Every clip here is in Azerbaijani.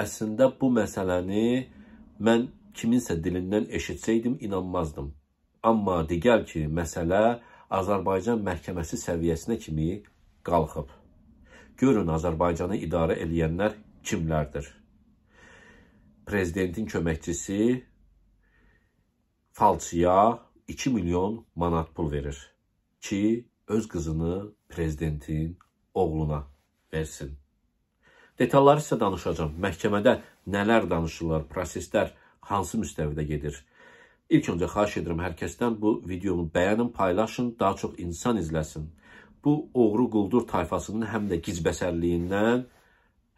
Əslində bu məsələni mən kiminsə dilindən eşitsəydim inanmazdım. Amma digər ki, məsələ Azərbaycan məhkəməsi səviyyəsinə kimi qalxıb. Görün Azərbaycanı idarə edənlər kimlərdir? Prezidentin köməkçisi falçıya 2 milyon manat pul verir ki, öz qızını prezidentin oğluna versin. Detalları sizə danışacağam. Məhkəmədə nələr danışırlar, proseslər hansı müstəvidə gedir? İlk öncə xahiş edirəm hər kəsdən bu videonu bəyənin, paylaşın, daha çox insan izləsin. Bu oğru quldur tayfasının həm də gizbəsərliyindən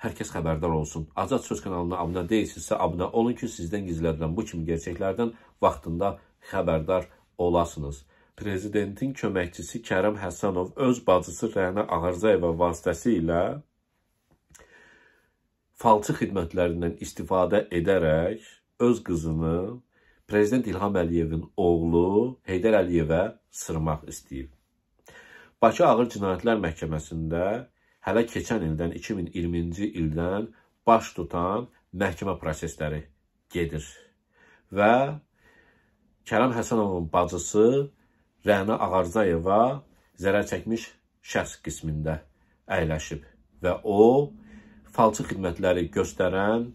hər kəs xəbərdar olsun. Azad Söz kanalına abunə deyilsinizsə, abunə olun ki, sizdən gizlədilən bu kimi gerçəklərdən vaxtında xəbərdar olasınız. Prezidentin köməkçisi Kərəm Həsənov öz bacısı Rəna Ağarzayeva vasitəsi ilə falçı xidmətlərindən istifadə edərək öz qızını Prezident İlham Əliyevin oğlu Heydər Əliyevə sırmaq istəyib. Bakı Ağır Cinayətlər Məhkəməsində hələ keçən ildən 2020-ci ildən baş tutan məhkəmə prosesləri gedir. Və Kərəm Həsənovun bacısı Rəna Ağarzayeva zərər çəkmiş şəxs qismində əyləşib və o falçı xidmətləri göstərən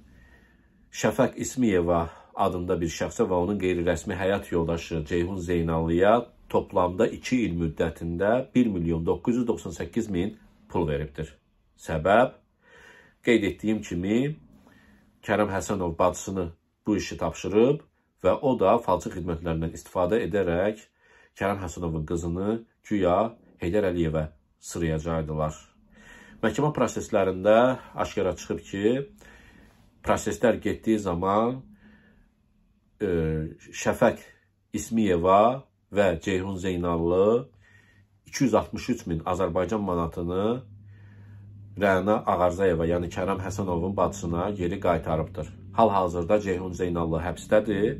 Şəfəq İsmiyeva adında bir şəxsə və onun qeyri-rəsmi həyat yoldaşı Ceyhun Zeynallıya toplamda 2 il müddətində 1 milyon 998 min pul veribdir. Səbəb, qeyd etdiyim kimi, Kərəm Həsənov bacısını bu işi tapşırıb və o da falçı xidmətlərindən istifadə edərək Kərəm Həsənovun qızını güya Heydər Əliyevə sırayacaqdılar. Məhkəmə proseslərində aşkara çıxıb ki, proseslər getdiyi zaman e, Şəfək İsmiyeva və Ceyhun Zeynallı 263 min Azərbaycan manatını Rəna Ağarzayeva, yəni Kərəm Həsənovun bacısına geri qaytarıbdır. Hal-hazırda Ceyhun Zeynallı həbsdədir.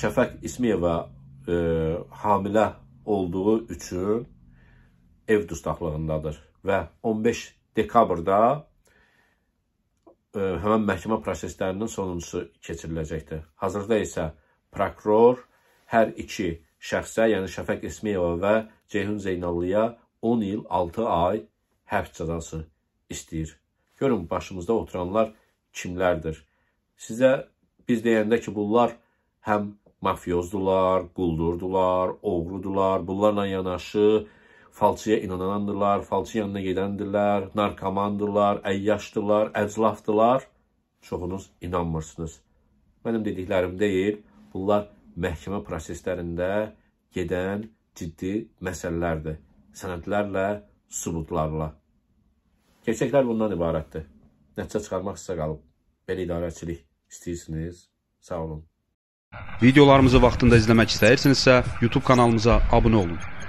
Şəfək İsmiyeva e, hamilə olduğu üçün ev dustaqlığındadır və 15 dekabrda e, həmin məhkəmə proseslərinin sonuncusu keçiriləcəkdir. Hazırda isə prokuror hər iki şəxsə, yəni Şəfəq İsmiyeva və Ceyhun Zeynallıya 10 il 6 ay həbs cəzası istəyir. Görün başımızda oturanlar kimlərdir? Sizə biz deyəndə ki, bunlar həm mafiyozdular, quldurdular, oğrudular, bunlarla yanaşı falçıya inanandırlar, falçı yanına gedəndirlər, narkomandırlar, əyyaşdırlar, əclafdırlar. Çoxunuz inanmırsınız. Mənim dediklərim deyil, bunlar məhkəmə proseslərində gedən ciddi məsələlərdir. Sənədlərlə, sübutlarla. Gerçəklər bundan ibarətdir. Nəticə çıxarmaq sizə qalıb. Belə idarəçilik istəyirsiniz. Sağ olun. Videolarımızı vaxtında izləmək istəyirsinizsə, YouTube kanalımıza abunə olun.